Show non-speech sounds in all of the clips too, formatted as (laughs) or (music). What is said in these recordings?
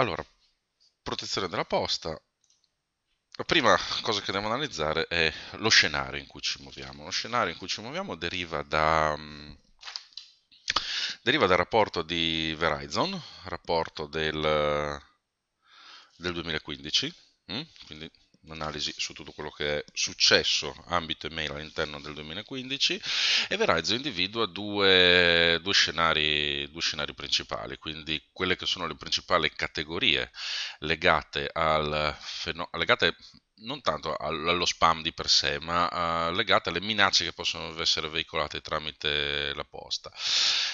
Allora, protezione della posta. La prima cosa che andiamo devo analizzare è lo scenario in cui ci muoviamo. Lo scenario in cui ci muoviamo deriva da mm, deriva dal rapporto di Verizon, rapporto del, del 2015, mm? quindi un'analisi su tutto quello che è successo ambito email all'interno del 2015 e Verizon individua due, due, scenari, due scenari principali, quindi quelle che sono le principali categorie legate al fenomeno, legate non tanto allo spam di per sé, ma uh, legate alle minacce che possono essere veicolate tramite la posta.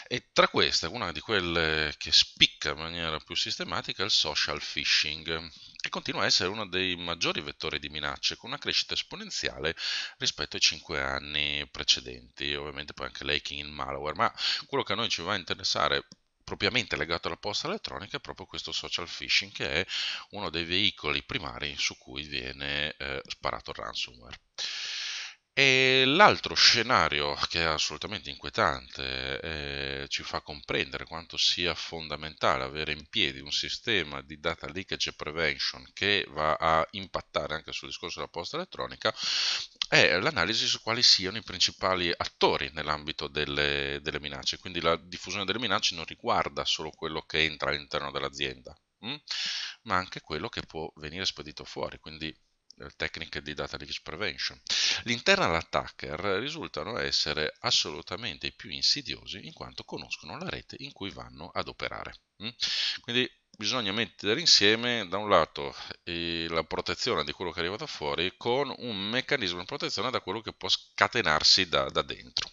E tra queste, una di quelle che spicca in maniera più sistematica è il social phishing, e continua a essere uno dei maggiori vettori di minacce, con una crescita esponenziale rispetto ai cinque anni precedenti, ovviamente poi anche l'hacking in malware, ma quello che a noi ci va a interessare propriamente legato alla posta elettronica è proprio questo social phishing che è uno dei veicoli primari su cui viene eh, sparato il ransomware. E l'altro scenario che è assolutamente inquietante eh, ci fa comprendere quanto sia fondamentale avere in piedi un sistema di data leakage prevention che va a impattare anche sul discorso della posta elettronica è l'analisi su quali siano i principali attori nell'ambito delle, delle minacce. Quindi la diffusione delle minacce non riguarda solo quello che entra all'interno dell'azienda, mh? Mm, ma anche quello che può venire spedito fuori. Quindi tecniche di data leaks prevention. L'internal attacker risultano essere assolutamente i più insidiosi in quanto conoscono la rete in cui vanno ad operare. Mm? Quindi bisogna mettere insieme da un lato la protezione di quello che è arrivato fuori con un meccanismo di protezione da quello che può scatenarsi da, da dentro.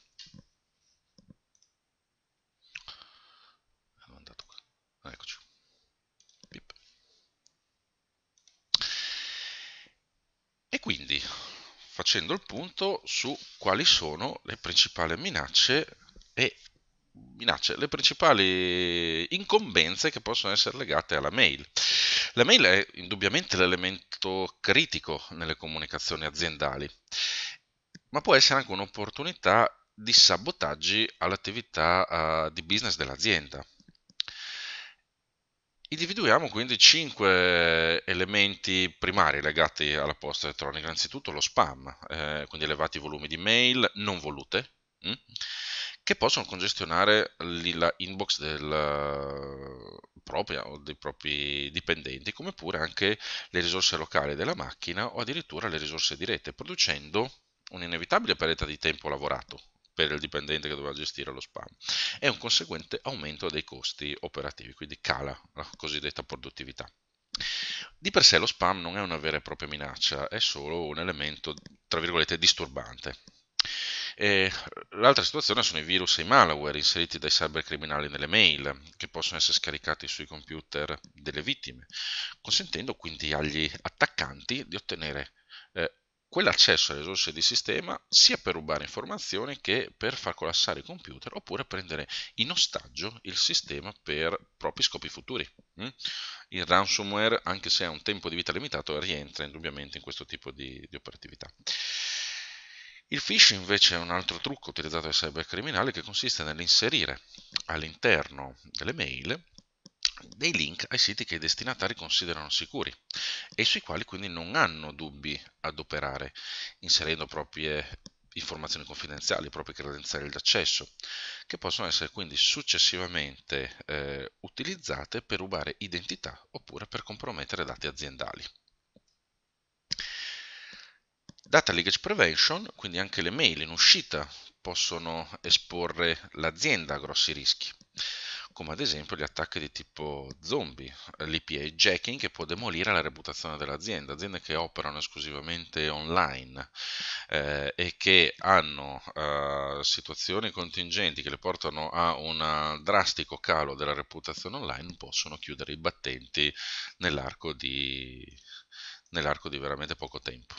Eccoci. quindi facendo il punto su quali sono le principali minacce e minacce, le principali incombenze che possono essere legate alla mail. La mail è indubbiamente l'elemento critico nelle comunicazioni aziendali, ma può essere anche un'opportunità di sabotaggi all'attività uh, di business dell'azienda. Individuiamo quindi cinque elementi primari legati alla posta elettronica, innanzitutto lo spam, eh, quindi elevati volumi di mail non volute, mh, mm, che possono congestionare l'inbox inbox del, eh, propria o dei propri dipendenti, come pure anche le risorse locali della macchina o addirittura le risorse di rete, producendo un'inevitabile perdita di tempo lavorato, per il dipendente che doveva gestire lo spam e un conseguente aumento dei costi operativi, quindi cala la cosiddetta produttività. Di per sé lo spam non è una vera e propria minaccia, è solo un elemento, tra virgolette, disturbante. E l'altra situazione sono i virus e i malware inseriti dai cybercriminali nelle mail, che possono essere scaricati sui computer delle vittime, consentendo quindi agli attaccanti di ottenere eh, quell'accesso alle risorse di sistema sia per rubare informazioni che per far collassare i computer oppure prendere in ostaggio il sistema per propri scopi futuri. Mm? Il ransomware, anche se ha un tempo di vita limitato, rientra indubbiamente in questo tipo di, di operatività. Il phishing invece è un altro trucco utilizzato dai cybercriminali che consiste nell'inserire all'interno delle mail dei link ai siti che i destinatari considerano sicuri e sui quali quindi non hanno dubbi ad operare, inserendo proprie informazioni confidenziali, proprie credenziali d'accesso, che possono essere quindi successivamente eh, utilizzate per rubare identità oppure per compromettere dati aziendali. Data leakage prevention, quindi anche le mail in uscita possono esporre l'azienda a grossi rischi come ad esempio gli attacchi di tipo zombie, l'IPA jacking che può demolire la reputazione dell'azienda, aziende che operano esclusivamente online eh, e che hanno eh, situazioni contingenti che le portano a un drastico calo della reputazione online, possono chiudere i battenti nell'arco di, nell'arco di veramente poco tempo.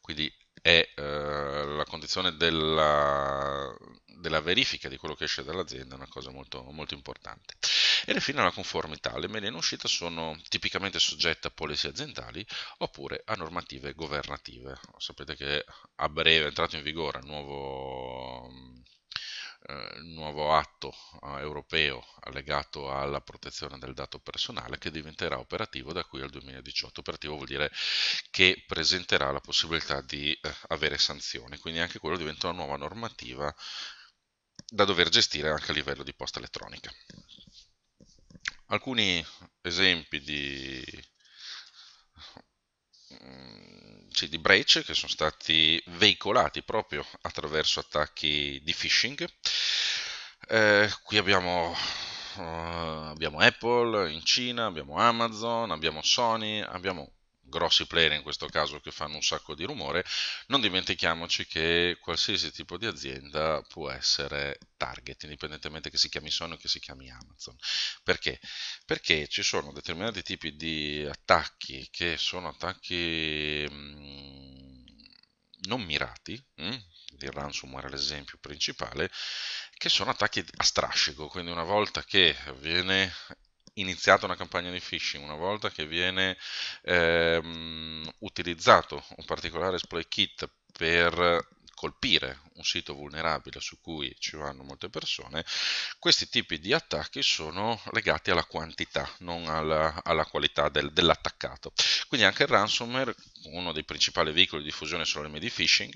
Quindi è eh, la condizione della, della, verifica di quello che esce dall'azienda, è una cosa molto, molto importante. E infine la conformità, le mail in uscita sono tipicamente soggette a policy aziendali oppure a normative governative. Sapete che a breve è entrato in vigore il nuovo eh, nuovo atto eh, europeo legato alla protezione del dato personale che diventerà operativo da qui al 2018. Operativo vuol dire che presenterà la possibilità di eh, avere sanzioni, quindi anche quello diventa una nuova normativa da dover gestire anche a livello di posta elettronica. Alcuni esempi di mm, CD breach che sono stati veicolati proprio attraverso attacchi di phishing. Eh, qui abbiamo, uh, abbiamo Apple in Cina, abbiamo Amazon, abbiamo Sony, abbiamo grossi player in questo caso che fanno un sacco di rumore, non dimentichiamoci che qualsiasi tipo di azienda può essere target, indipendentemente che si chiami Sony o che si chiami Amazon. Perché? Perché ci sono determinati tipi di attacchi che sono attacchi mm, non mirati, mm, il ransomware è l'esempio principale, che sono attacchi a strascico, quindi una volta che viene iniziato una campagna di phishing, una volta che viene ehm, utilizzato un particolare exploit kit per colpire un sito vulnerabile su cui ci vanno molte persone, questi tipi di attacchi sono legati alla quantità, non alla, alla qualità del, dell'attaccato. Quindi anche il ransomware uno dei principali veicoli di diffusione sono le medi phishing,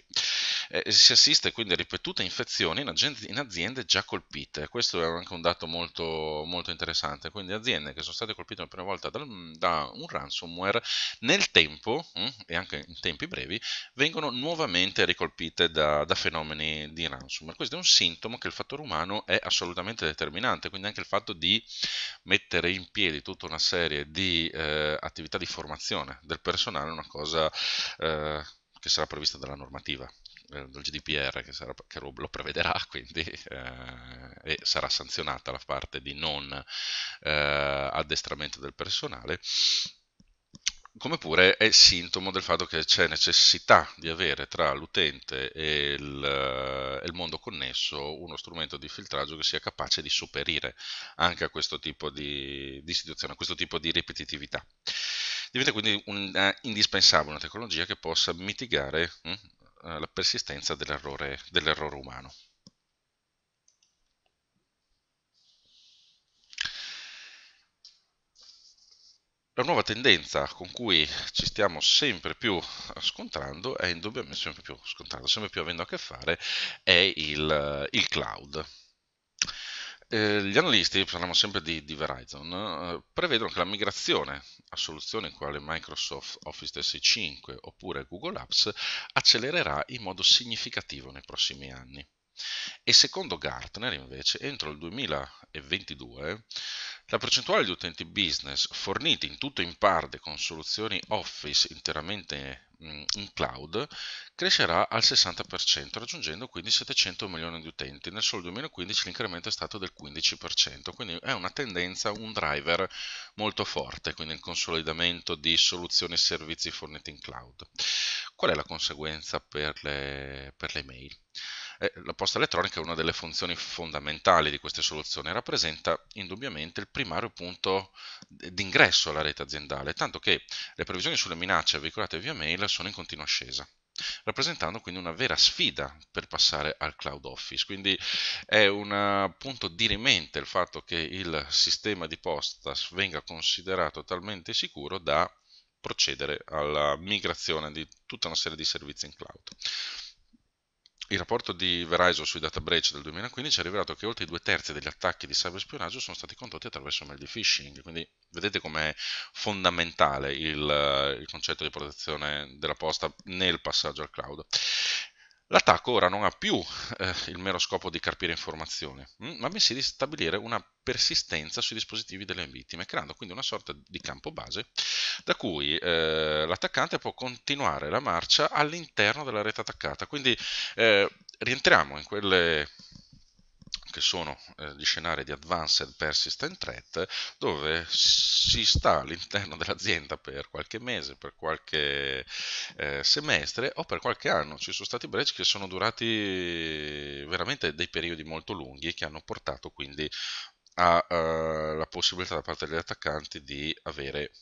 eh, si assiste quindi a ripetute infezioni in, aziende, in aziende già colpite. Questo è anche un dato molto, molto, interessante. Quindi aziende che sono state colpite la prima volta dal, da un ransomware, nel tempo mh, hm, e anche in tempi brevi, vengono nuovamente ricolpite da, da fenomeni di ransomware. Questo è un sintomo che il fattore umano è assolutamente determinante, quindi anche il fatto di mettere in piedi tutta una serie di eh, attività di formazione del personale è una cosa cosa eh, che sarà prevista dalla normativa eh, dal GDPR che, sarà, che, lo prevederà (laughs) quindi eh, e sarà sanzionata la parte di non eh, addestramento del personale come pure è sintomo del fatto che c'è necessità di avere tra l'utente e il, eh, il, mondo connesso uno strumento di filtraggio che sia capace di sopperire anche a questo tipo di, di situazione, a questo tipo di ripetitività. Diventa quindi un, uh, indispensabile una tecnologia che possa mitigare mh, hm, eh, la persistenza dell'errore, dell'errore umano. La nuova tendenza con cui ci stiamo sempre più scontrando è indubbiamente sempre più scontrando, sempre più avendo a che fare, è il, il cloud. Eh, gli analisti, parliamo sempre di, di Verizon, eh, prevedono che la migrazione a soluzioni quali Microsoft Office 365 oppure Google Apps accelererà in modo significativo nei prossimi anni. E secondo Gartner, invece, entro il 2022 la percentuale di utenti business forniti in tutto o in parte con soluzioni Office interamente in cloud crescerà al 60%, raggiungendo quindi 700 milioni di utenti. Nel solo 2015 l'incremento è stato del 15%, quindi è una tendenza, un driver molto forte, quindi il consolidamento di soluzioni e servizi forniti in cloud. Qual è la conseguenza per le, per le mail? Eh, la posta elettronica è una delle funzioni fondamentali di queste soluzioni, rappresenta indubbiamente il primario punto d'ingresso alla rete aziendale, tanto che le previsioni sulle minacce veicolate via mail sono in continua ascesa rappresentando quindi una vera sfida per passare al cloud office. Quindi è un punto dirimente il fatto che il sistema di posta venga considerato talmente sicuro da procedere alla migrazione di tutta una serie di servizi in cloud. Il rapporto di Verizon sui data breach del 2015 ha rivelato che oltre i due terzi degli attacchi di cyberspionaggio sono stati condotti attraverso mail di phishing, quindi vedete com'è fondamentale il, il concetto di protezione della posta nel passaggio al cloud. L'attacco ora non ha più eh, il mero scopo di carpire informazioni, mm, ma bensì di stabilire una persistenza sui dispositivi delle vittime, creando quindi una sorta di campo base da cui eh, l'attaccante può continuare la marcia all'interno della rete attaccata. Quindi eh, rientriamo in quelle che sono eh, gli scenari di Advanced Persistent Threat, dove si sta all'interno dell'azienda per qualche mese, per qualche eh, semestre o per qualche anno. Ci sono stati breach che sono durati veramente dei periodi molto lunghi e che hanno portato quindi alla eh, uh, possibilità da parte degli attaccanti di avere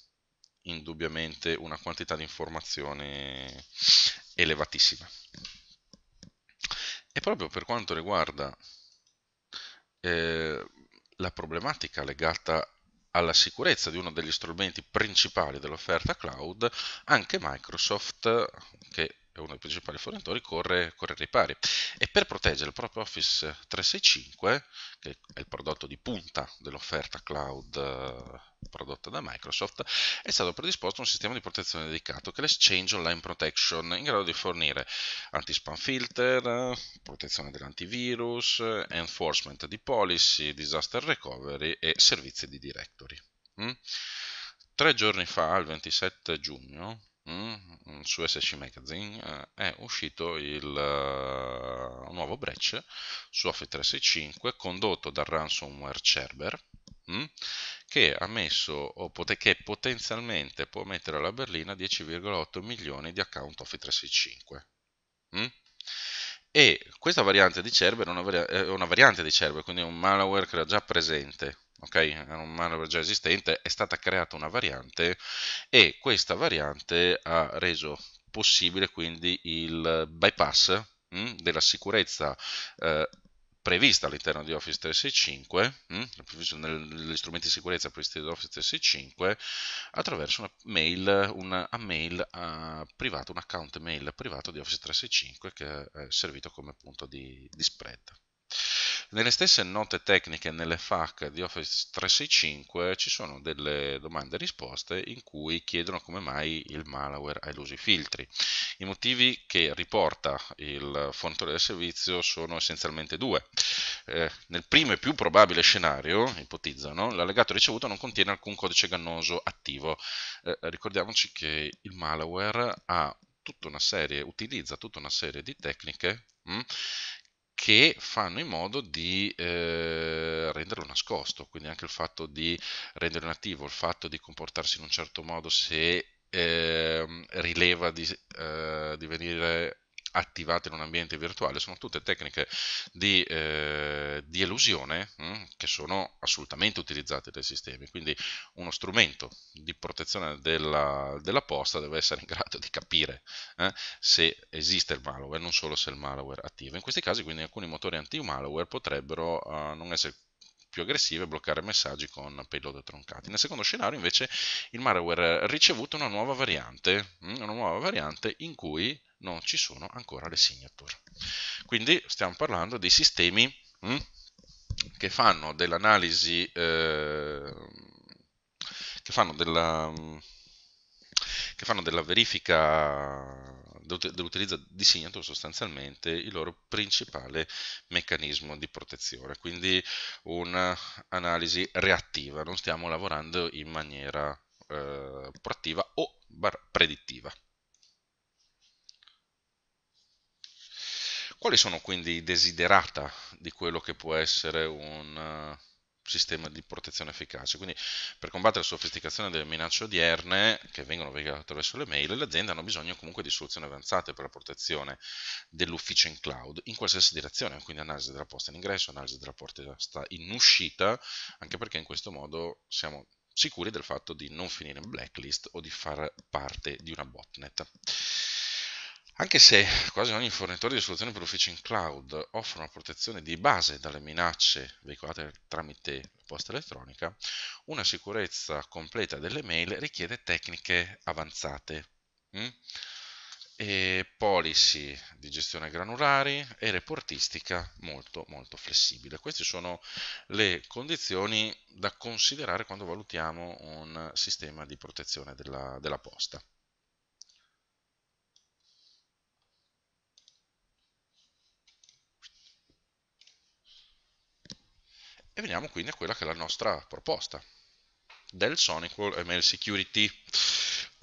indubbiamente una quantità di informazioni elevatissima. E proprio per quanto riguarda Ehm, la problematica legata alla sicurezza di uno degli strumenti principali dell'offerta cloud, anche Microsoft, che è uno dei principali fornitori, corre, corre ripari. E per proteggere il proprio Office 365, che è il prodotto di punta dell'offerta cloud eh, prodotta da Microsoft, è stato predisposto un sistema di protezione dedicato che è l'Exchange Online Protection, in grado di fornire anti-spam filter, protezione dell'antivirus, enforcement di policy, disaster recovery e servizi di directory. Mm? Tre giorni fa, il 27 giugno, Mm, mm, su SC Magazine eh, è uscito il eh, nuovo breach su Office 365 condotto dal ransomware Cerber mm, che ha messo o pot- che potenzialmente può mettere alla berlina 10,8 milioni di account Office365. E questa variante di Cerber è una, vari- è una variante di Cerber, quindi è un malware che era già presente okay? era un malware già esistente, è stata creata una variante e questa variante ha reso possibile quindi il bypass mh, mm, della sicurezza eh, prevista all'interno di Office 365, mm, negli strumenti di sicurezza previsti da Office 365, attraverso una mail, una mail uh, privata, un account mail privato di Office 365 che è servito come punto di, di spread. Nelle stesse note tecniche, nelle FAC di Office 365, ci sono delle domande e risposte in cui chiedono come mai il malware ha eluso i filtri. I motivi che riporta il fornitore del servizio sono essenzialmente due. Eh, nel primo e più probabile scenario, ipotizzano, l'allegato ricevuto non contiene alcun codice gannoso attivo. Eh, ricordiamoci che il malware ha tutta una serie, utilizza tutta una serie di tecniche hm, che fanno in modo di eh, renderlo nascosto, quindi anche il fatto di renderlo inattivo, il fatto di comportarsi in un certo modo se eh, rileva di, eh, di venire attivate in un ambiente virtuale, sono tutte tecniche di, eh, di elusione mh, mm, che sono assolutamente utilizzate dai sistemi, quindi uno strumento di protezione della, della posta deve essere in grado di capire eh, se esiste il malware, non solo se il malware è attivo. In questi casi quindi alcuni motori anti-malware potrebbero eh, non essere più aggressive e bloccare messaggi con payload troncati. Nel secondo scenario invece il malware ha ricevuto una nuova variante, mm, una nuova variante in cui non ci sono ancora le signature. Quindi stiamo parlando di sistemi hm, che fanno dell'analisi, eh, che fanno della che fanno della verifica dell'utilizzo di signature sostanzialmente il loro principale meccanismo di protezione, quindi un'analisi reattiva, non stiamo lavorando in maniera eh, proattiva o predittiva. Quali sono quindi i desiderata di quello che può essere un eh, sistema di protezione efficace? Quindi per combattere la sofisticazione delle minacce odierne che vengono veicolate attraverso le mail, le aziende hanno bisogno comunque di soluzioni avanzate per la protezione dell'ufficio in cloud in qualsiasi direzione, quindi analisi della posta in ingresso, analisi della posta in uscita, anche perché in questo modo siamo sicuri del fatto di non finire in blacklist o di far parte di una botnet. Anche se quasi ogni fornitore di soluzioni per l'ufficio in cloud offre una protezione di base dalle minacce veicolate tramite posta elettronica, una sicurezza completa delle mail richiede tecniche avanzate. Mm? E policy di gestione granulari e reportistica molto molto flessibile. Queste sono le condizioni da considerare quando valutiamo un sistema di protezione della, della posta. E veniamo quindi a quella che è la nostra proposta del Sonic Wall eh, ML Security.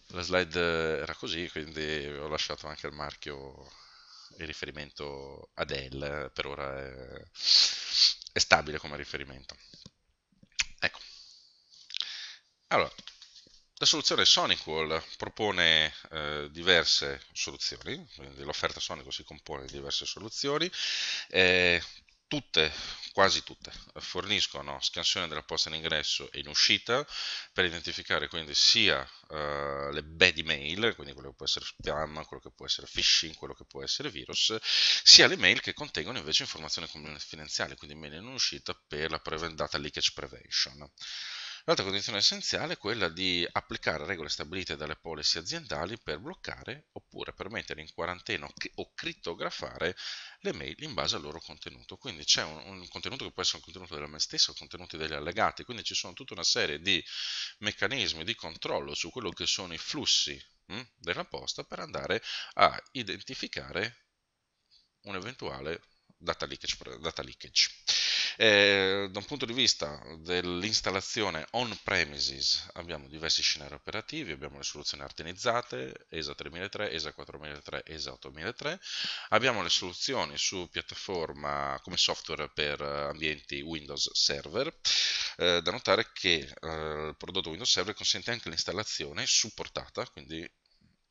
La slide eh, era così, quindi ho lasciato anche il marchio il riferimento a Dell, eh, per ora è, è stabile come riferimento. Ecco. Allora, la soluzione SonicWall propone eh, diverse soluzioni, quindi l'offerta Sonico si compone di diverse soluzioni, eh, tutte, quasi tutte, forniscono scansione della posta in ingresso e in uscita per identificare quindi sia uh, le bad email, quindi quello che può essere spam, quello che può essere phishing, quello che può essere virus, sia le mail che contengono invece informazioni confidenziali, quindi mail in uscita per la data leakage prevention. L'altra condizione essenziale è quella di applicare regole stabilite dalle policy aziendali per bloccare oppure per mettere in quarantena o crittografare le mail in base al loro contenuto. Quindi c'è un, un contenuto che può essere un contenuto della mail stessa o contenuti degli allegati, quindi ci sono tutta una serie di meccanismi di controllo su quello che sono i flussi mh, hm, della posta per andare a identificare un eventuale data leakage. Data leakage. Eh, da un punto di vista dell'installazione on-premises abbiamo diversi scenari operativi, abbiamo le soluzioni artenizzate, ESA 3003, ESA 4003, ESA 8003, abbiamo le soluzioni su piattaforma come software per ambienti Windows Server, eh, da notare che eh, il prodotto Windows Server consente anche l'installazione supportata, quindi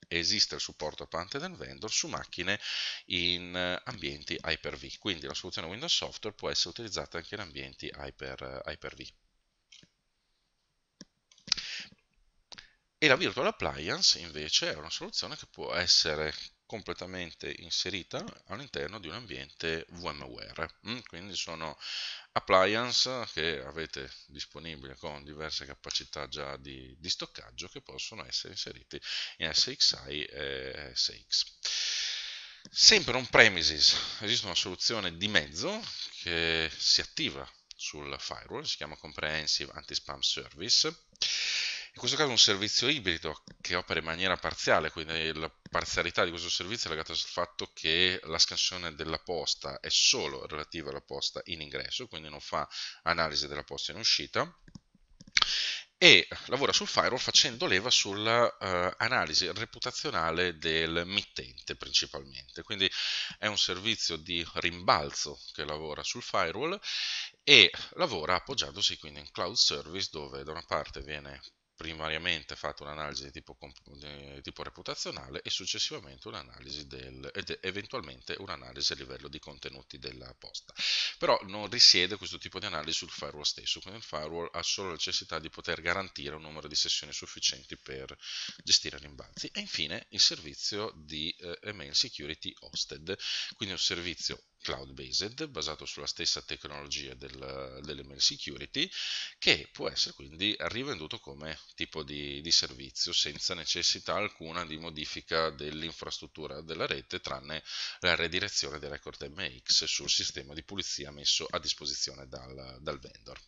esiste il supporto Pantheon and Vendor su macchine in eh, ambienti Hyper-V, quindi la soluzione Windows Software può essere utilizzata anche in ambienti Hyper, eh, Hyper-V. E la Virtual Appliance invece è una soluzione che può essere completamente inserita all'interno di un ambiente VMware. Mm? Quindi sono appliance che avete disponibile con diverse capacità già di, di stoccaggio che possono essere inseriti in SXI e SX. Sempre on premises esiste una soluzione di mezzo che si attiva sul firewall, si chiama Comprehensive Anti-Spam Service in questo caso è un servizio ibrido che opera in maniera parziale, quindi la parzialità di questo servizio è legata al fatto che la scansione della posta è solo relativa alla posta in ingresso, quindi non fa analisi della posta in uscita e lavora sul firewall facendo leva sull'analisi eh, uh, reputazionale del mittente principalmente. Quindi è un servizio di rimbalzo che lavora sul firewall e lavora appoggiandosi quindi in cloud service dove da una parte viene primariamente fatto un'analisi di tipo, di tipo, reputazionale e successivamente un'analisi del, ed eventualmente un'analisi a livello di contenuti della posta. Però non risiede questo tipo di analisi sul firewall stesso, quindi il firewall ha solo la necessità di poter garantire un numero di sessioni sufficienti per gestire rimbalzi. E infine il servizio di eh, email security hosted, quindi un servizio cloud-based, basato sulla stessa tecnologia del, dell'email security, che può essere quindi rivenduto come tipo di, di servizio senza necessità alcuna di modifica dell'infrastruttura della rete, tranne la redirezione del record MX sul sistema di pulizia messo a disposizione dal, dal vendor.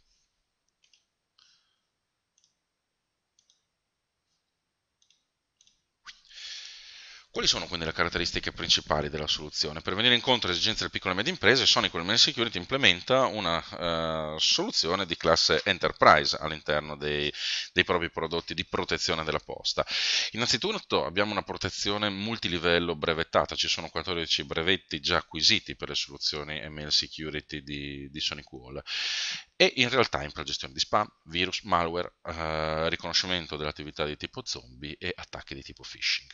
Quali sono quindi le caratteristiche principali della soluzione? Per venire incontro alle esigenze delle piccole e medie imprese, Sonic Women Security implementa una eh, soluzione di classe Enterprise all'interno dei, dei, propri prodotti di protezione della posta. Innanzitutto abbiamo una protezione multilivello brevettata, ci sono 14 brevetti già acquisiti per le soluzioni ML security di, di Sonic Wall e in real time per la gestione di spam, virus, malware, eh, riconoscimento dell'attività di tipo zombie e attacchi di tipo phishing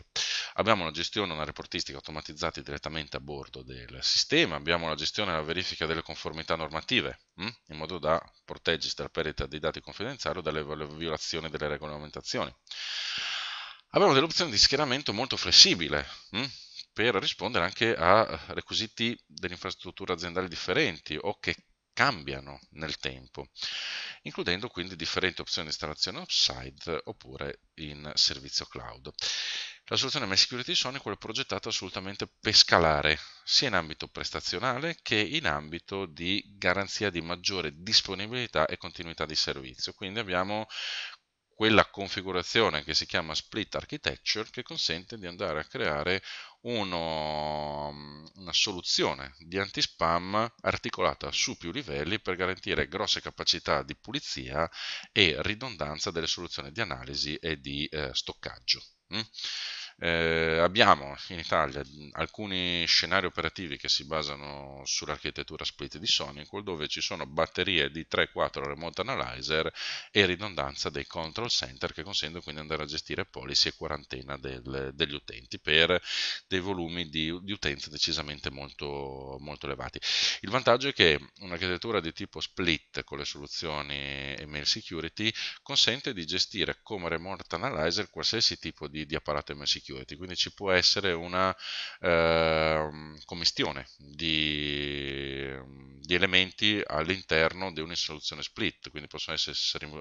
abbiamo la gestione e una reportistica automatizzati direttamente a bordo del sistema, abbiamo la gestione e la verifica delle conformità normative, hm? in modo da proteggersi dalla perdita dei dati confidenziali o dalle violazioni delle regolamentazioni. Abbiamo delle opzioni di schieramento molto flessibile, hm? per rispondere anche a requisiti dell'infrastruttura aziendale differenti o che cambiano nel tempo, includendo quindi differenti opzioni di installazione offside oppure in servizio cloud. La soluzione MySecurity Sony è quella progettata assolutamente per scalare, sia in ambito prestazionale che in ambito di garanzia di maggiore disponibilità e continuità di servizio. Quindi abbiamo quella configurazione che si chiama split architecture che consente di andare a creare uno, mm, una soluzione di anti-spam articolata su più livelli per garantire grosse capacità di pulizia e ridondanza delle soluzioni di analisi e di eh, stoccaggio. Mm? Eh, abbiamo in Italia alcuni scenari operativi che si basano sull'architettura split di Sonic, dove ci sono batterie di 3-4 remote analyzer e ridondanza dei control center che consente quindi andare a gestire policy e quarantena del, degli utenti per dei volumi di, di utenza decisamente molto, molto, elevati. Il vantaggio è che un'architettura di tipo split con le soluzioni email security consente di gestire come remote analyzer qualsiasi tipo di, di apparato email security security, quindi ci può essere una eh, commistione di, di, elementi all'interno di un'istruzione split, quindi possono essere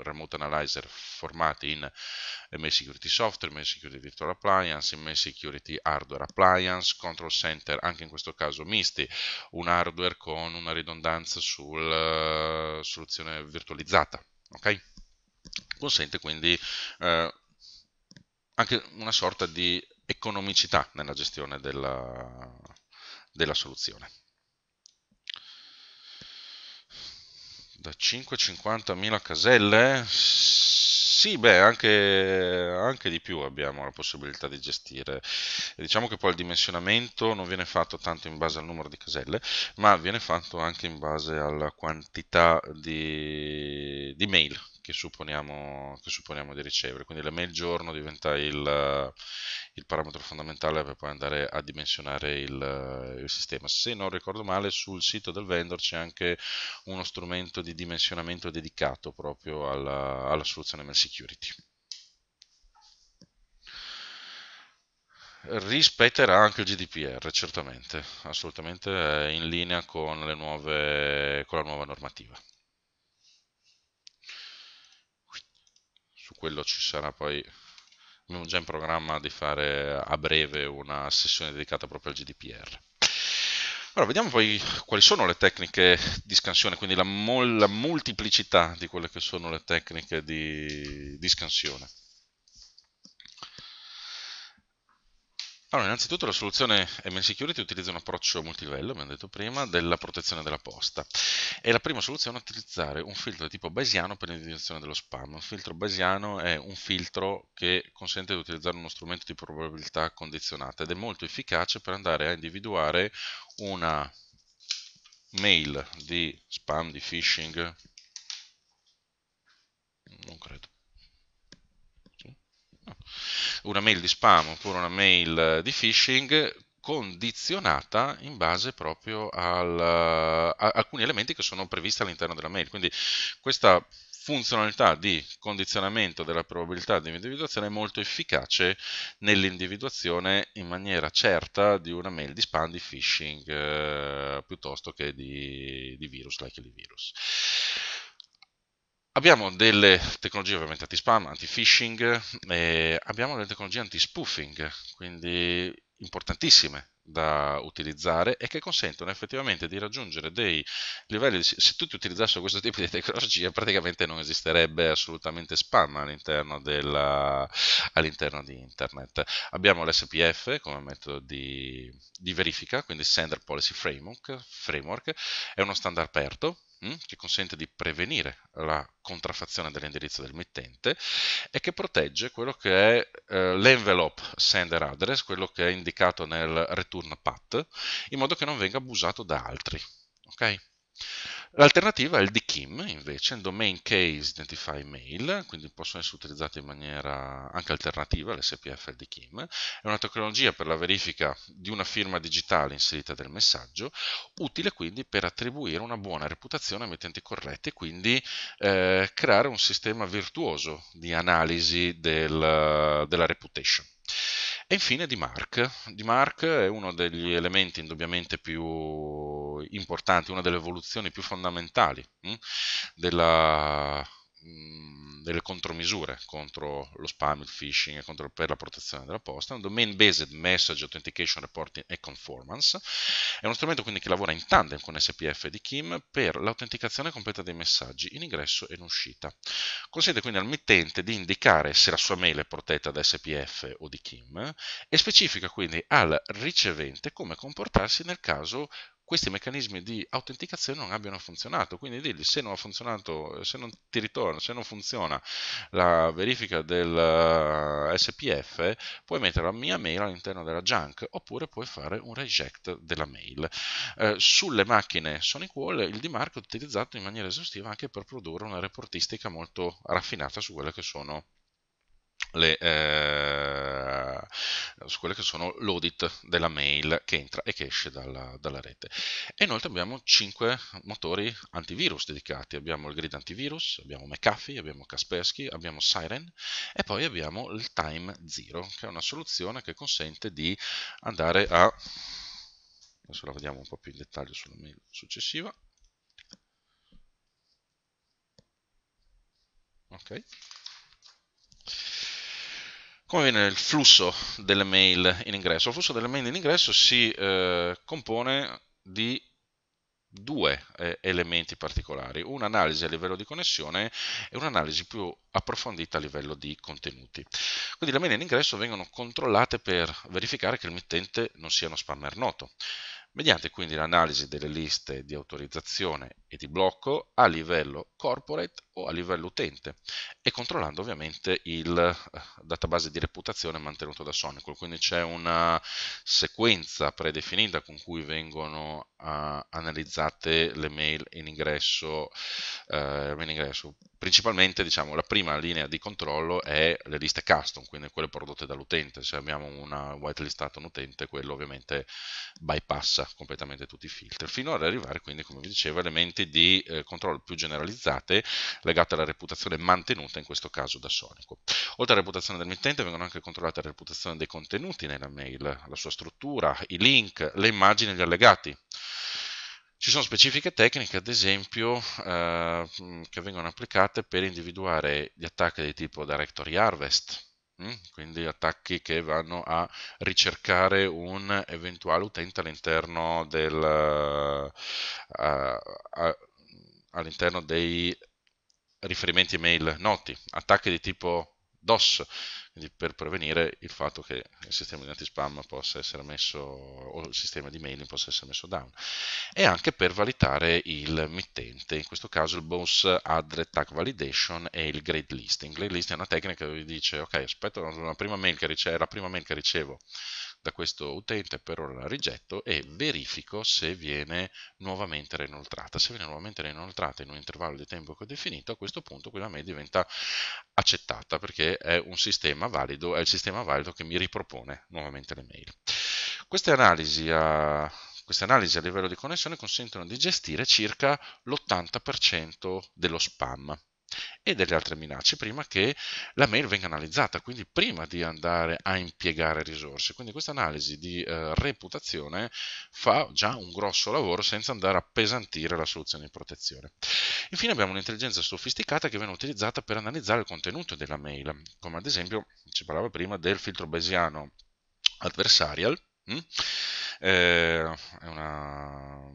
remote analyzer formati in MS Security Software, MS Security Virtual Appliance, MS Security Hardware Appliance, Control Center, anche in questo caso misti, un hardware con una ridondanza sulla soluzione virtualizzata. Okay? consente quindi eh, anche una sorta di economicità nella gestione della, della soluzione. Da 5 a 50.000 caselle? Sì, beh, anche, anche, di più abbiamo la possibilità di gestire. diciamo che poi il dimensionamento non viene fatto tanto in base al numero di caselle, ma viene fatto anche in base alla quantità di, di mail che supponiamo, che supponiamo, di ricevere. Quindi la mail giorno diventa il, eh, il parametro fondamentale per poi andare a dimensionare il, eh, il, sistema. Se non ricordo male, sul sito del vendor c'è anche uno strumento di dimensionamento dedicato proprio alla, alla soluzione mail security. rispetterà anche il GDPR, certamente, assolutamente in linea con, nuove, con la nuova normativa. su quello ci sarà poi abbiamo già in programma di fare a breve una sessione dedicata proprio al GDPR. Allora, vediamo poi quali sono le tecniche di scansione, quindi la, la, molteplicità di quelle che sono le tecniche di, di scansione. Allora, innanzitutto la soluzione ML Security utilizza un approccio multivello, abbiamo detto prima, della protezione della posta. E la prima soluzione è utilizzare un filtro di tipo bayesiano per l'individuazione dello spam. Un filtro bayesiano è un filtro che consente di utilizzare uno strumento di probabilità condizionata ed è molto efficace per andare a individuare una mail di spam, di phishing, non credo una mail di spam oppure una mail eh, di phishing condizionata in base proprio al, eh, a, alcuni elementi che sono previsti all'interno della mail. Quindi questa funzionalità di condizionamento della probabilità di individuazione è molto efficace nell'individuazione in maniera certa di una mail di spam, di phishing eh, piuttosto che di, di virus, like di virus. Abbiamo delle tecnologie ovviamente anti-spam, anti-phishing, e abbiamo delle tecnologie anti-spoofing, quindi importantissime da utilizzare e che consentono effettivamente di raggiungere dei livelli se tutti utilizzassero questo tipo di tecnologie praticamente non esisterebbe assolutamente spam all'interno, della, all'interno di internet abbiamo l'SPF come metodo di, di verifica quindi Sender Policy Framework, Framework è uno standard aperto Mm, che consente di prevenire la contraffazione dell'indirizzo del mittente e che protegge quello che è eh, l'envelope sender address, quello che è indicato nel return path, in modo che non venga abusato da altri. Okay? L'alternativa è il DKIM, invece, Domain Case Identify Mail, quindi possono essere utilizzate in maniera anche alternativa, l'SPF e il DKIM. È una tecnologia per la verifica di una firma digitale inserita del messaggio, utile quindi per attribuire una buona reputazione a mittenti corretti e quindi eh, creare un sistema virtuoso di analisi del, della reputation. E infine Di Mark. Di Mark è uno degli elementi indubbiamente più importanti, una delle evoluzioni più fondamentali mh, mm, della delle contromisure contro lo spam, il phishing e contro, per la protezione della posta, un domain based message authentication reporting e conformance, è uno strumento quindi che lavora in tandem con SPF di Kim per l'autenticazione completa dei messaggi in ingresso e in uscita. Consente quindi al mittente di indicare se la sua mail è protetta da SPF o di Kim e specifica quindi al ricevente come comportarsi nel caso questi meccanismi di autenticazione non abbiano funzionato. Quindi digli se non ha funzionato, se non ti ritorna, se non funziona la verifica del eh, SPF, puoi mettere la mia mail all'interno della junk oppure puoi fare un reject della mail. Eh, sulle macchine Sony Wall il DMARC è utilizzato in maniera esaustiva anche per produrre una reportistica molto raffinata su quelle che sono le, eh, su quelle che sono l'audit della mail che entra e che esce dalla, dalla, rete. E inoltre abbiamo 5 motori antivirus dedicati, abbiamo il grid antivirus, abbiamo McAfee, abbiamo Kaspersky, abbiamo Siren e poi abbiamo il Time Zero, che è una soluzione che consente di andare a... Adesso la vediamo un po' più in dettaglio sulla mail successiva. Ok come viene il flusso delle mail in ingresso? Il flusso delle mail in ingresso si eh, compone di due eh, elementi particolari, un'analisi a livello di connessione e un'analisi più approfondita a livello di contenuti. Quindi le mail in ingresso vengono controllate per verificare che il mittente non sia uno spammer noto, mediante quindi l'analisi delle liste di autorizzazione e di blocco a livello corporate o a livello utente e controllando ovviamente il eh, database di reputazione mantenuto da Sonic. Quindi c'è una sequenza predefinita con cui vengono uh, analizzate le mail in ingresso, uh, in ingresso. Principalmente diciamo, la prima linea di controllo è le liste custom, quindi quelle prodotte dall'utente. Se abbiamo una whitelistata un utente, quello ovviamente bypassa completamente tutti i filtri, fino ad arrivare quindi, come vi dicevo, a elementi di eh, controllo più generalizzate legata alla reputazione mantenuta in questo caso da Sonico. Oltre alla reputazione del mittente vengono anche controllate la reputazione dei contenuti nella mail, la sua struttura, i link, le immagini e gli allegati. Ci sono specifiche tecniche, ad esempio, eh, che vengono applicate per individuare gli attacchi di tipo directory harvest, mm? quindi attacchi che vanno a ricercare un eventuale utente all'interno, del, uh, uh, all'interno dei riferimenti email noti, attacchi di tipo DOS, quindi per prevenire il fatto che il sistema di antispam possa essere messo, o il sistema di mailing possa essere messo down. E anche per validare il mittente, in questo caso il Bones Address Tag Validation e il Grade Listing. Grade Listing è una tecnica che dice, ok, aspetto la prima mail che ricevo, la prima mail che ricevo da questo utente, per ora la rigetto e verifico se viene nuovamente reinoltrata. Se viene nuovamente reinoltrata in un intervallo di tempo che ho definito, a questo punto quella mail diventa accettata perché è un sistema sistema valido, è il sistema valido che mi ripropone nuovamente le mail. Queste analisi a, queste analisi a livello di connessione consentono di gestire circa l'80% dello spam e delle altre minacce prima che la mail venga analizzata, quindi prima di andare a impiegare risorse. Quindi questa analisi di eh, reputazione fa già un grosso lavoro senza andare a pesantire la soluzione di protezione. Infine abbiamo un'intelligenza sofisticata che viene utilizzata per analizzare il contenuto della mail, come ad esempio ci parlava prima del filtro bayesiano adversarial, mm? eh, è una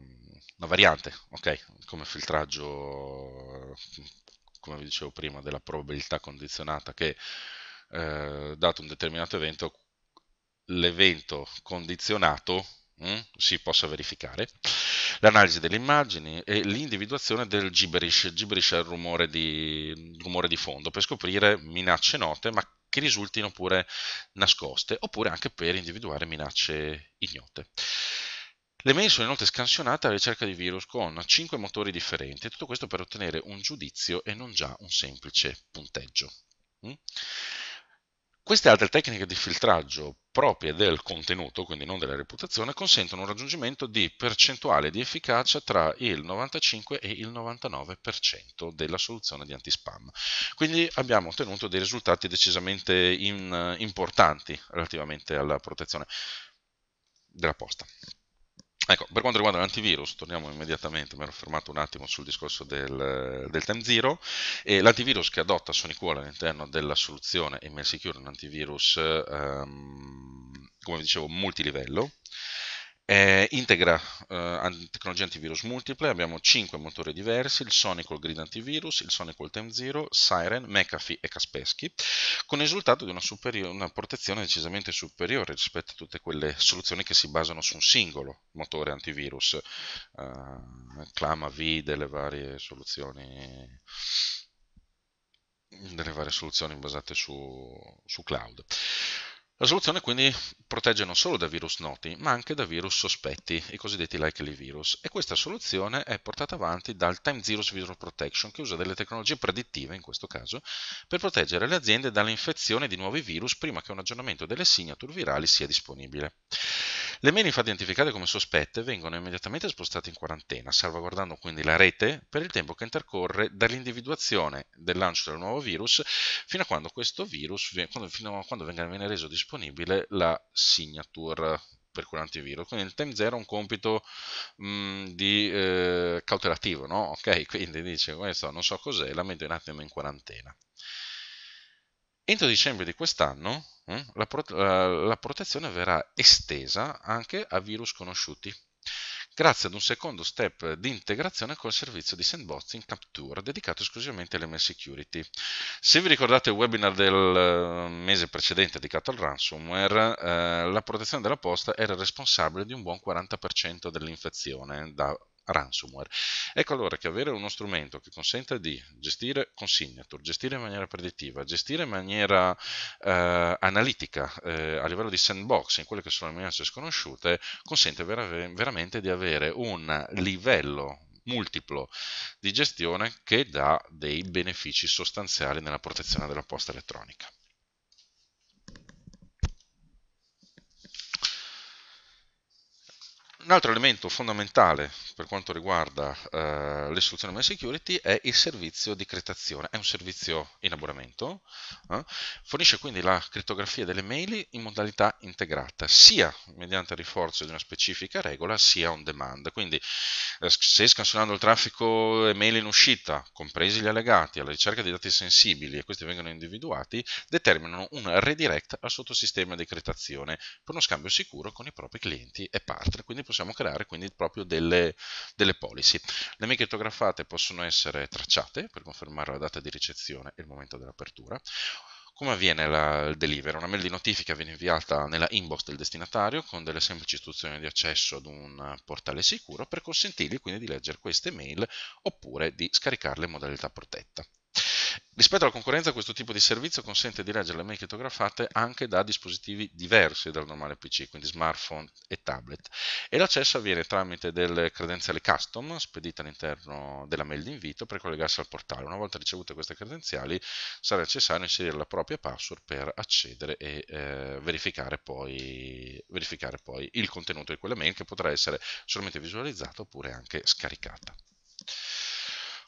una variante, ok, come filtraggio come vi dicevo prima, della probabilità condizionata che eh, dato un determinato evento, l'evento condizionato mh, mm, si possa verificare, l'analisi delle immagini e l'individuazione del gibberish, il gibberish è il rumore di, rumore di fondo, per scoprire minacce note ma che risultino pure nascoste, oppure anche per individuare minacce ignote. Le sono inoltre scansionate alla ricerca di virus con 5 motori differenti, tutto questo per ottenere un giudizio e non già un semplice punteggio. Mm? Queste altre tecniche di filtraggio proprie del contenuto, quindi non della reputazione, consentono un raggiungimento di percentuale di efficacia tra il 95 e il 99% della soluzione di antispam. Quindi abbiamo ottenuto dei risultati decisamente in, importanti relativamente alla protezione della posta. Ecco, per quanto riguarda l'antivirus, torniamo immediatamente, mi ero fermato un attimo sul discorso del, del time zero, e l'antivirus che adotta SonyQual all'interno della soluzione Secure è un antivirus, ehm, come dicevo, multilivello, eh, integra eh, tecnologia antivirus multiple, abbiamo 5 motori diversi, il Sony col grid antivirus, il Sony col Time Zero, Siren, McAfee e Kaspersky, con il risultato di una, una, protezione decisamente superiore rispetto a tutte quelle soluzioni che si basano su un singolo motore antivirus, eh, Clama V delle varie soluzioni delle varie soluzioni basate su, su cloud. La soluzione quindi protegge non solo da virus noti, ma anche da virus sospetti, i cosiddetti likely virus, e questa soluzione è portata avanti dal Time Zero Visual Protection, che usa delle tecnologie predittive, in questo caso, per proteggere le aziende dall'infezione di nuovi virus prima che un aggiornamento delle signature virali sia disponibile. Le mail infatti identificate come sospette vengono immediatamente spostate in quarantena, salvaguardando quindi la rete per il tempo che intercorre dall'individuazione del lancio del nuovo virus fino a quando questo virus, fino a quando viene reso disponibile disponibile la signature per cui l'antivirus. Quindi il time zero è un compito mh, di eh, cautelativo, no? Ok, (laughs) quindi dice questo non so cos'è, la metto un attimo in quarantena. Entro dicembre di quest'anno hm, la, prote la, la protezione verrà estesa anche a virus conosciuti grazie ad un secondo step di integrazione col servizio di sandboxing Capture dedicato esclusivamente all'email security. Se vi ricordate il webinar del eh, mese precedente dedicato al ransomware, eh, la protezione della posta era responsabile di un buon 40% dell'infezione da ransomware. Ecco allora che avere uno strumento che consenta di gestire con signature, gestire in maniera predittiva, gestire in maniera eh, analitica eh, a livello di sandbox in quelle che sono le minacce sconosciute, consente ver- veramente di avere un livello multiplo di gestione che dà dei benefici sostanziali nella protezione della posta elettronica. Un altro elemento fondamentale per quanto riguarda eh, le soluzioni My Security è il servizio di criptazione, è un servizio in abbonamento, eh? fornisce quindi la criptografia delle mail in modalità integrata, sia mediante il rinforzo di una specifica regola, sia on demand, quindi eh, se scansionando il traffico e mail in uscita, compresi gli allegati, alla ricerca di dati sensibili e questi vengono individuati, determinano un redirect al sottosistema di criptazione per uno scambio sicuro con i propri clienti e partner, quindi possiamo creare quindi proprio delle, delle policy. Le mail crittografate possono essere tracciate per confermare la data di ricezione e il momento dell'apertura. Come avviene la, il delivery? Una mail di notifica viene inviata nella inbox del destinatario con delle semplici istruzioni di accesso ad un portale sicuro per consentirgli quindi di leggere queste mail oppure di scaricarle in modalità protetta. Rispetto alla concorrenza questo tipo di servizio consente di leggere le mail crittografate anche da dispositivi diversi dal normale PC, quindi smartphone e tablet, e l'accesso avviene tramite delle credenziali custom spedite all'interno della mail d'invito per collegarsi al portale. Una volta ricevute queste credenziali sarà necessario inserire la propria password per accedere e eh, verificare, poi, verificare poi il contenuto di quella mail che potrà essere solamente visualizzata oppure anche scaricata.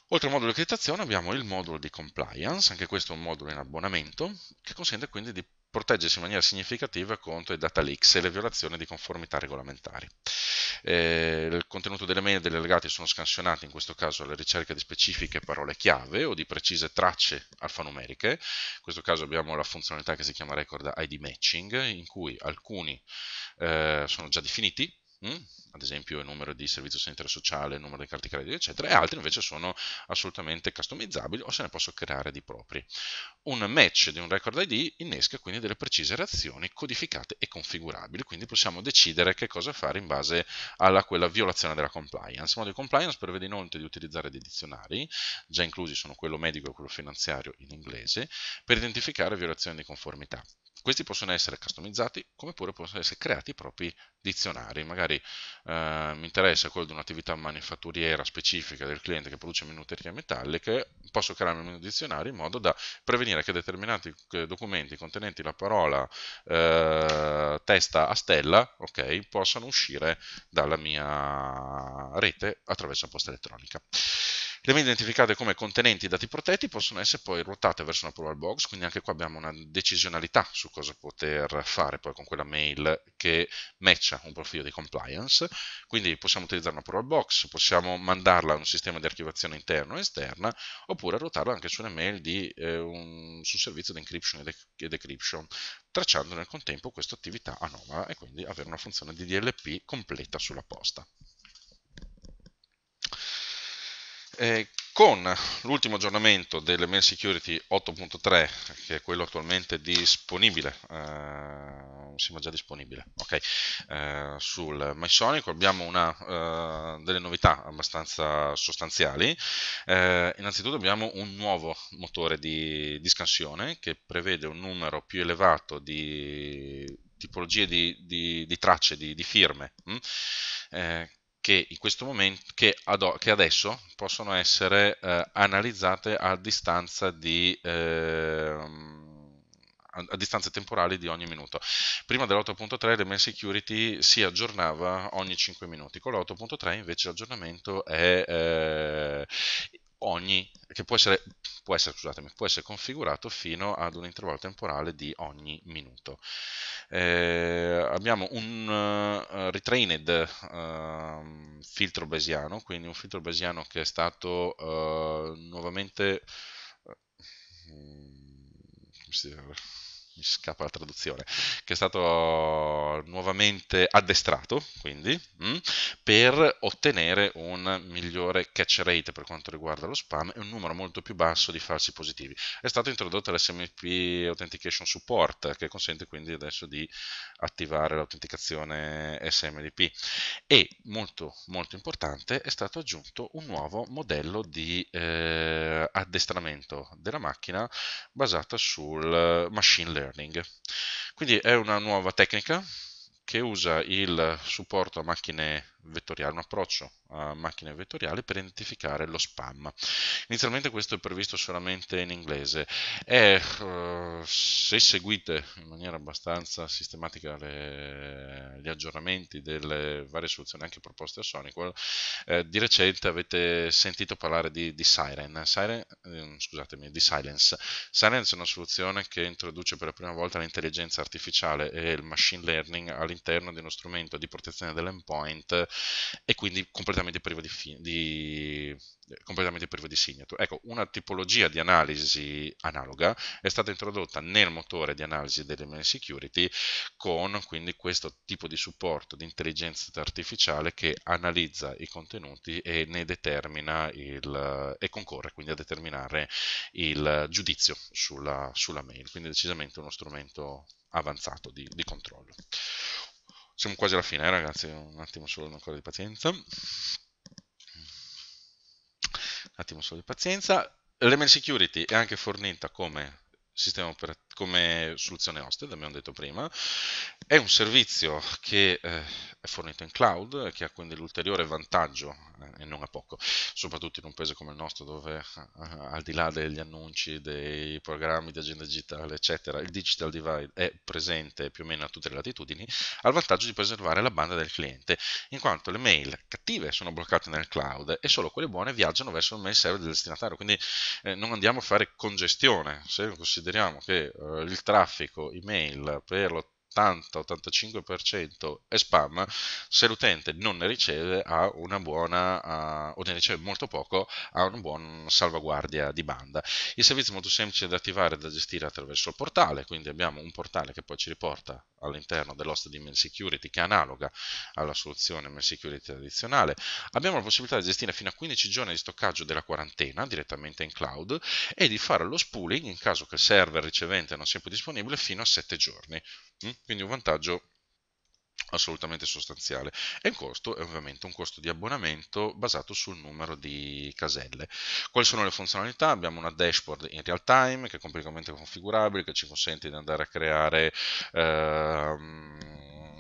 Oltre al modulo di accreditazione abbiamo il modulo di compliance, anche questo è un modulo in abbonamento, che consente quindi di proteggersi in maniera significativa contro i data leaks e le violazioni di conformità regolamentari. Eh, il contenuto delle mail e degli allegati sono scansionati in questo caso alla ricerca di specifiche parole chiave o di precise tracce alfanumeriche. In questo caso abbiamo la funzionalità che si chiama record ID matching, in cui alcuni eh, sono già definiti Mm? ad esempio il numero di servizio sanitario sociale, il numero di carte credito, eccetera, e altri invece sono assolutamente customizzabili o se ne posso creare di propri. Un match di un record ID innesca quindi delle precise reazioni codificate e configurabili, quindi possiamo decidere che cosa fare in base alla quella violazione della compliance. Il modo di compliance prevede inoltre di utilizzare dei dizionari, già inclusi sono quello medico e quello finanziario in inglese, per identificare violazioni di conformità. Questi possono essere customizzati come pure possono essere creati i propri dizionari. Magari eh, mi interessa quello di un'attività manifatturiera specifica del cliente che produce minuterie metalliche, posso creare un dizionario in modo da prevenire che determinati eh, documenti contenenti la parola eh, testa a stella okay, possano uscire dalla mia rete attraverso la posta elettronica. Le mail identificate come contenenti dati protetti possono essere poi ruotate verso una plural box, quindi anche qua abbiamo una decisionalità su cosa poter fare poi con quella mail che matcha un profilo di compliance, quindi possiamo utilizzare una plural box, possiamo mandarla a un sistema di archivazione interno o esterna, oppure ruotarla anche su un'email di, eh, un, su un servizio di encryption e, de- e decryption, tracciando nel contempo questa attività anomala e quindi avere una funzione di DLP completa sulla posta. Eh, con l'ultimo aggiornamento del Mail Security 8.3, che è quello attualmente disponibile, eh, sembra già disponibile, okay, eh, sul MySonic, abbiamo una, eh, delle novità abbastanza sostanziali. Eh, innanzitutto abbiamo un nuovo motore di, di scansione che prevede un numero più elevato di tipologie di, di, di, tracce, di, di firme, mh? Mm? eh, che, in questo momento, che, ad, che adesso possono essere eh, analizzate a distanza di... Eh, a distanze temporali di ogni minuto. Prima dell'8.3 l'email security si aggiornava ogni 5 minuti, con l'8.3 invece l'aggiornamento è eh, ogni, che può essere, può essere, può essere configurato fino ad un intervallo temporale di ogni minuto. Eh, abbiamo un uh, retrained uh, filtro bayesiano, quindi un filtro bayesiano che è stato uh, nuovamente... Uh, mi scappa la traduzione, che è stato nuovamente addestrato, quindi, mh, mm, per ottenere un migliore catch rate per quanto riguarda lo spam e un numero molto più basso di falsi positivi. È stato introdotto l'SMP Authentication Support, che consente quindi adesso di attivare l'autenticazione SMDP. E molto, molto importante, è stato aggiunto un nuovo modello di eh, addestramento della macchina basata sul machine learning learning. Quindi è una nuova tecnica che usa il supporto a macchine vettoriale, un approccio a macchine vettoriali per identificare lo spam. Inizialmente questo è previsto solamente in inglese e uh, se seguite in maniera abbastanza sistematica le, gli aggiornamenti delle varie soluzioni anche proposte a Sonic, eh, di recente avete sentito parlare di, di Siren, Siren eh, scusatemi, di Silence. Silence è una soluzione che introduce per la prima volta l'intelligenza artificiale e il machine learning all'interno di uno strumento di protezione dell'endpoint e quindi completamente priva di, fi- di, eh, completamente priva di signature. Ecco, una tipologia di analisi analoga è stata introdotta nel motore di analisi dell'email security con quindi questo tipo di supporto di intelligenza artificiale che analizza i contenuti e ne determina il, e concorre quindi a determinare il giudizio sulla, sulla mail, quindi decisamente uno strumento avanzato di, di controllo. Siamo quasi alla fine, eh, ragazzi. Un attimo solo ancora di pazienza. Un attimo solo di pazienza. L'Emen Security è anche fornita come sistema, operativo come soluzione hosted, abbiamo detto prima, è un servizio che eh, è fornito in cloud, che ha quindi l'ulteriore vantaggio, eh, e non a poco, soprattutto in un paese come il nostro dove eh, al di là degli annunci, dei programmi di agenda digitale, eccetera, il digital divide è presente più o meno a tutte le latitudini, ha il vantaggio di preservare la banda del cliente, in quanto le mail cattive sono bloccate nel cloud e solo quelle buone viaggiano verso il mail server del destinatario, quindi eh, non andiamo a fare congestione, se consideriamo che eh, il traffico email per 80-85% è spam, se l'utente non ne riceve ha una buona, ha, eh, o ne riceve molto poco, ha una buona salvaguardia di banda. Il servizio è molto semplice da attivare e da gestire attraverso il portale, quindi abbiamo un portale che poi ci riporta all'interno dell'host di Mail Security che è analoga alla soluzione Mail Security tradizionale. Abbiamo la possibilità di gestire fino a 15 giorni di stoccaggio della quarantena direttamente in cloud e di fare lo spooling in caso che il server ricevente non sia più disponibile fino a 7 giorni. Mm? Quindi un vantaggio assolutamente sostanziale e il costo è ovviamente un costo di abbonamento basato sul numero di caselle. Quali sono le funzionalità? Abbiamo una dashboard in real time che è completamente configurabile che ci consente di andare a creare ehm,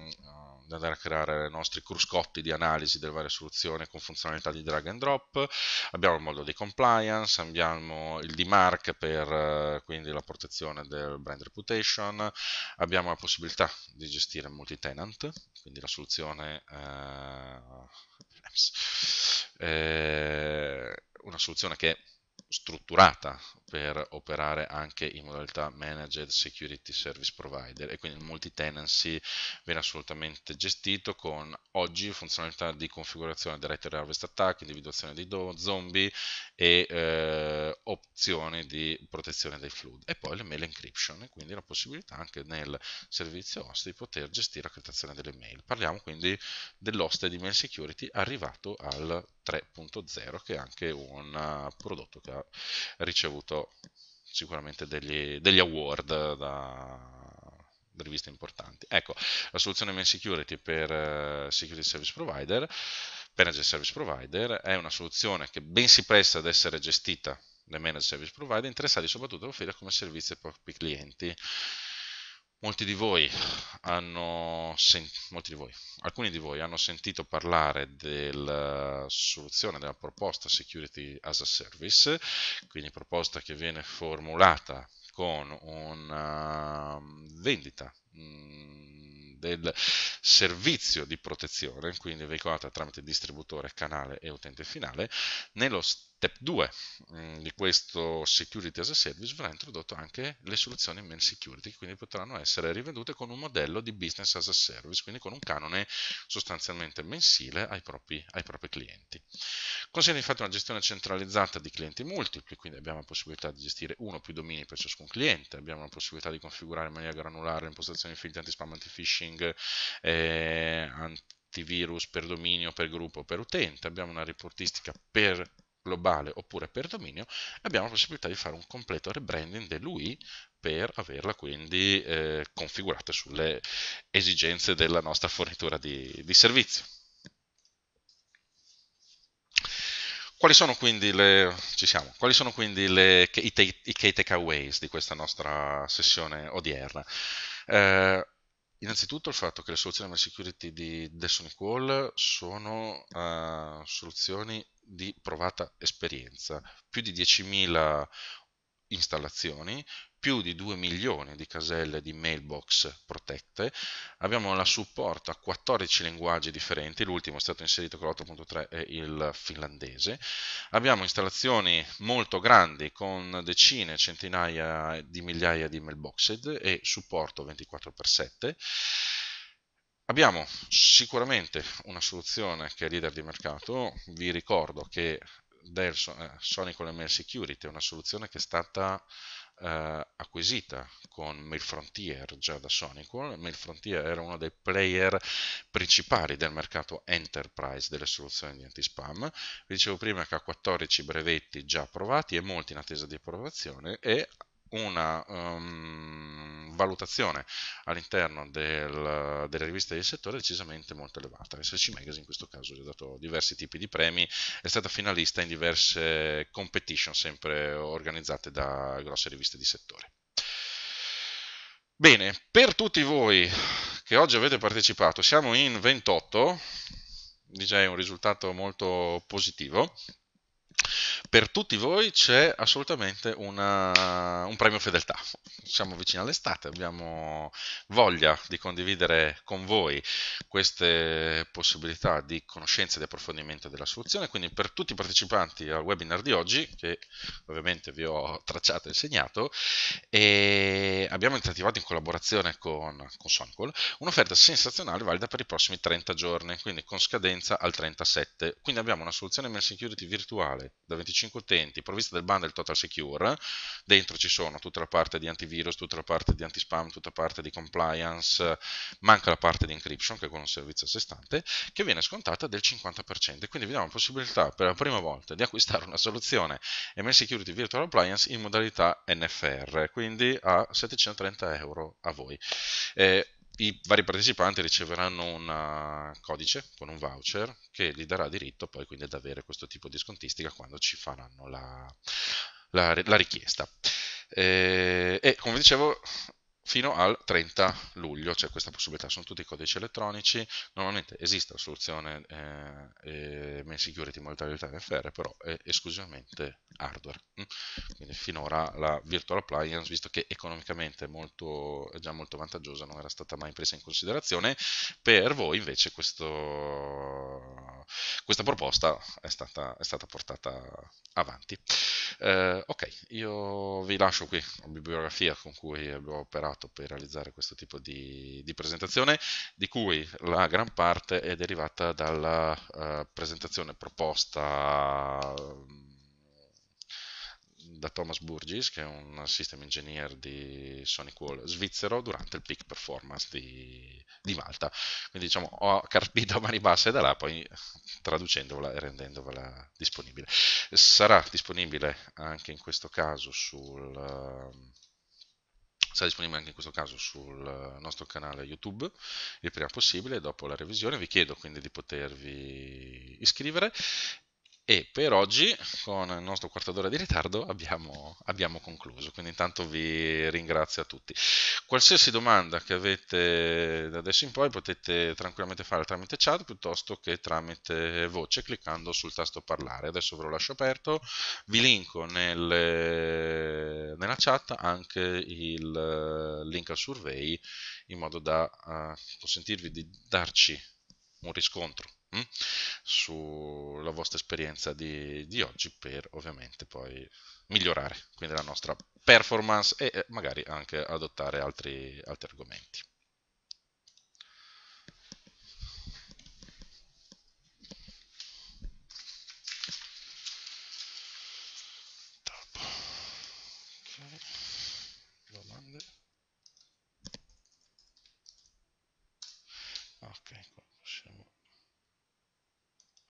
da andare a creare i nostri cruscotti di analisi delle varie soluzioni con funzionalità di drag and drop, abbiamo il modulo di compliance, abbiamo il DMARC per eh, quindi la protezione del brand reputation, abbiamo la possibilità di gestire multi-tenant, quindi la soluzione eh, eh una soluzione che strutturata per operare anche in modalità managed security service provider e quindi il multi-tenancy viene assolutamente gestito con oggi funzionalità di configurazione directory harvest attack, individuazione dei zombie e eh, opzioni di protezione dai flood e poi le mail encryption e quindi la possibilità anche nel servizio host di poter gestire la creazione delle mail. Parliamo quindi dell'host di mail security arrivato al 3.0 che è anche un eh, prodotto che ha ricevuto sicuramente degli, degli award da, da riviste importanti. Ecco, la soluzione Main Security per eh, Security Service Provider, per Service Provider, è una soluzione che ben si presta ad essere gestita dai Manager Service Provider, interessati soprattutto a offrire come servizio ai propri clienti. Molti di, sen- molti di voi alcuni di voi hanno sentito parlare della eh, soluzione della proposta Security as a Service, quindi proposta che viene formulata con una ehm, vendita mm, del servizio di protezione, quindi veicolata tramite distributore, canale e utente finale, nello stesso Step 2 mm, di questo Security as a Service verrà introdotto anche le soluzioni main security, che quindi potranno essere rivendute con un modello di business as a service, quindi con un canone sostanzialmente mensile ai propri, ai propri clienti. Consente infatti una gestione centralizzata di clienti multipli, quindi abbiamo la possibilità di gestire uno o più domini per ciascun cliente, abbiamo la possibilità di configurare in maniera granulare impostazioni filtri anti-spam, anti-phishing, eh, antivirus per dominio, per gruppo, per utente, abbiamo una reportistica per globale oppure per dominio, abbiamo la possibilità di fare un completo rebranding dell'UI per averla quindi eh, configurata sulle esigenze della nostra fornitura di, di servizio. Quali sono quindi, le, siamo, quali sono quindi le, i, i key takeaways di questa nostra sessione odierna? Eh, innanzitutto il fatto che le soluzioni di security di Desonic Wall sono uh, soluzioni di provata esperienza, più di 10.000 installazioni, più di 2 milioni di caselle di mailbox protette, abbiamo la supporto a 14 linguaggi differenti, l'ultimo è stato inserito con l'8.3 è il finlandese, abbiamo installazioni molto grandi con decine, centinaia di migliaia di mailboxed e supporto 24x7, Abbiamo sicuramente una soluzione che è leader di mercato, vi ricordo che del Sonic eh, OML Security è una soluzione che è stata eh, acquisita con Mail Frontier già da Sonicwall. Mail Frontier era uno dei player principali del mercato enterprise delle soluzioni di anti-spam. Vi dicevo prima che ha 14 brevetti già approvati e molti in attesa di approvazione e una um, valutazione all'interno del, delle riviste del settore decisamente molto elevata. SC Magazine in questo caso gli ha dato diversi tipi di premi, è stata finalista in diverse competition sempre organizzate da grosse riviste di settore. Bene, per tutti voi che oggi avete partecipato, siamo in 28, direi un risultato molto positivo per tutti voi c'è assolutamente una, un premio fedeltà. Siamo vicini all'estate, abbiamo voglia di condividere con voi queste possibilità di conoscenza e di approfondimento della soluzione, quindi per tutti i partecipanti al webinar di oggi, che ovviamente vi ho tracciato e segnato, e abbiamo attivato in collaborazione con, con Sonicol un'offerta sensazionale valida per i prossimi 30 giorni, quindi con scadenza al 37. Quindi abbiamo una soluzione mail security virtuale da 25 25 utenti provvista del bundle Total Secure, dentro ci sono tutta la parte di antivirus, tutta la parte di anti-spam, tutta la parte di compliance, manca la parte di encryption che è un servizio a sé stante, che viene scontata del 50%, quindi vi diamo la possibilità per la prima volta di acquistare una soluzione ms Security Virtual Appliance in modalità NFR, quindi a 730 euro a voi. Eh, i vari partecipanti riceveranno un eh, codice con un voucher che gli darà diritto poi quindi ad avere questo tipo di scontistica quando ci faranno la, la, la richiesta. E, eh, e come dicevo, fino al 30 luglio c'è cioè questa possibilità, sono tutti codici elettronici, normalmente esiste la soluzione eh, main security modalità NFR, però è esclusivamente hardware, mm. quindi finora la virtual appliance, visto che economicamente molto, è già molto vantaggiosa, non era stata mai presa in considerazione, per voi invece questo, questa proposta è stata, è stata portata avanti. Eh, ok, io vi lascio qui la bibliografia con cui abbiamo operato usato per realizzare questo tipo di, di presentazione, di cui la gran parte è derivata dalla uh, presentazione proposta mm, da Thomas Burgis, che è un system engineer di Sonic Wall svizzero, durante il peak performance di, di Malta. Quindi diciamo, ho carpito a mani basse da là, poi traducendola e rendendovela disponibile. Sarà disponibile anche in questo caso sul ehm, sarà disponibile anche in questo caso sul eh, nostro canale YouTube il prima possibile dopo la revisione. Vi chiedo quindi di potervi iscrivere e per oggi, con il nostro quarto d'ora di ritardo, abbiamo, abbiamo, concluso. Quindi intanto vi ringrazio a tutti. Qualsiasi domanda che avete da adesso in poi potete tranquillamente fare tramite chat piuttosto che tramite voce cliccando sul tasto parlare. Adesso ve lo lascio aperto. Vi linko nel, nella chat anche il link al survey in modo da uh, consentirvi di darci un riscontro mh? Mm, sulla vostra esperienza di, di, oggi per ovviamente poi migliorare quindi la nostra performance e eh, magari anche adottare altri, altri argomenti.